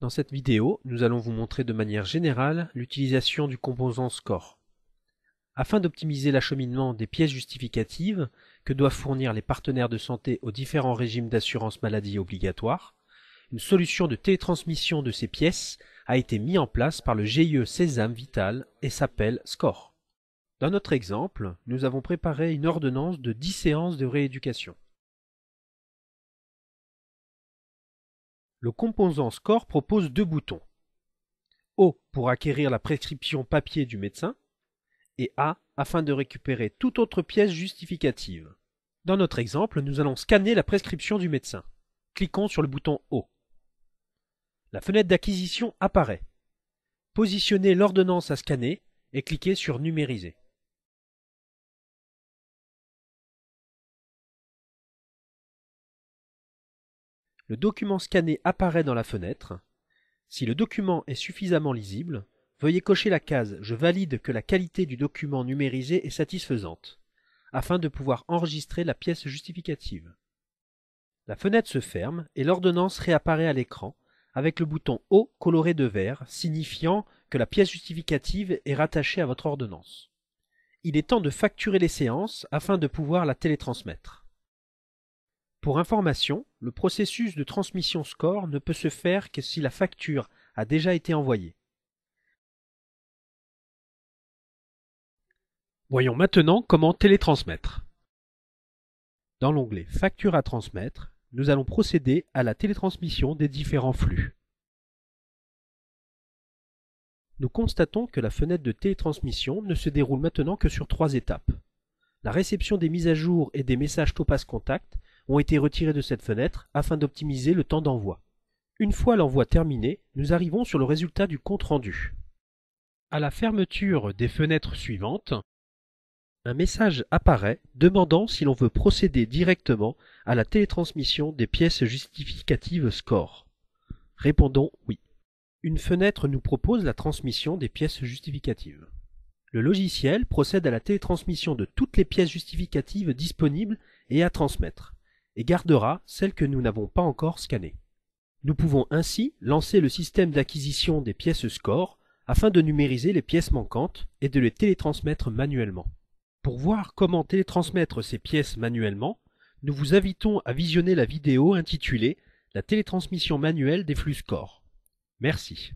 Dans cette vidéo, nous allons vous montrer de manière générale l'utilisation du composant score. Afin d'optimiser l'acheminement des pièces justificatives que doivent fournir les partenaires de santé aux différents régimes d'assurance maladie obligatoires, une solution de télétransmission de ces pièces a été mise en place par le GIE Sésame Vital et s'appelle SCORE. Dans notre exemple, nous avons préparé une ordonnance de 10 séances de rééducation. le composant score propose deux boutons. O pour acquérir la prescription papier du médecin et A afin de récupérer toute autre pièce justificative. Dans notre exemple, nous allons scanner la prescription du médecin. Cliquons sur le bouton O. La fenêtre d'acquisition apparaît. Positionnez l'ordonnance à scanner et cliquez sur Numériser. le document scanné apparaît dans la fenêtre. Si le document est suffisamment lisible, veuillez cocher la case Je valide que la qualité du document numérisé est satisfaisante, afin de pouvoir enregistrer la pièce justificative. La fenêtre se ferme et l'ordonnance réapparaît à l'écran avec le bouton haut coloré de vert signifiant que la pièce justificative est rattachée à votre ordonnance. Il est temps de facturer les séances afin de pouvoir la télétransmettre. Pour information, le processus de transmission score ne peut se faire que si la facture a déjà été envoyée. Voyons maintenant comment télétransmettre. Dans l'onglet Facture à transmettre, nous allons procéder à la télétransmission des différents flux. Nous constatons que la fenêtre de télétransmission ne se déroule maintenant que sur trois étapes. La réception des mises à jour et des messages Topas Contact ont été retirés de cette fenêtre afin d'optimiser le temps d'envoi. Une fois l'envoi terminé, nous arrivons sur le résultat du compte rendu. À la fermeture des fenêtres suivantes, un message apparaît demandant si l'on veut procéder directement à la télétransmission des pièces justificatives score. Répondons oui. Une fenêtre nous propose la transmission des pièces justificatives. Le logiciel procède à la télétransmission de toutes les pièces justificatives disponibles et à transmettre et gardera celles que nous n'avons pas encore scannées. Nous pouvons ainsi lancer le système d'acquisition des pièces score afin de numériser les pièces manquantes et de les télétransmettre manuellement. Pour voir comment télétransmettre ces pièces manuellement, nous vous invitons à visionner la vidéo intitulée La télétransmission manuelle des flux score. Merci.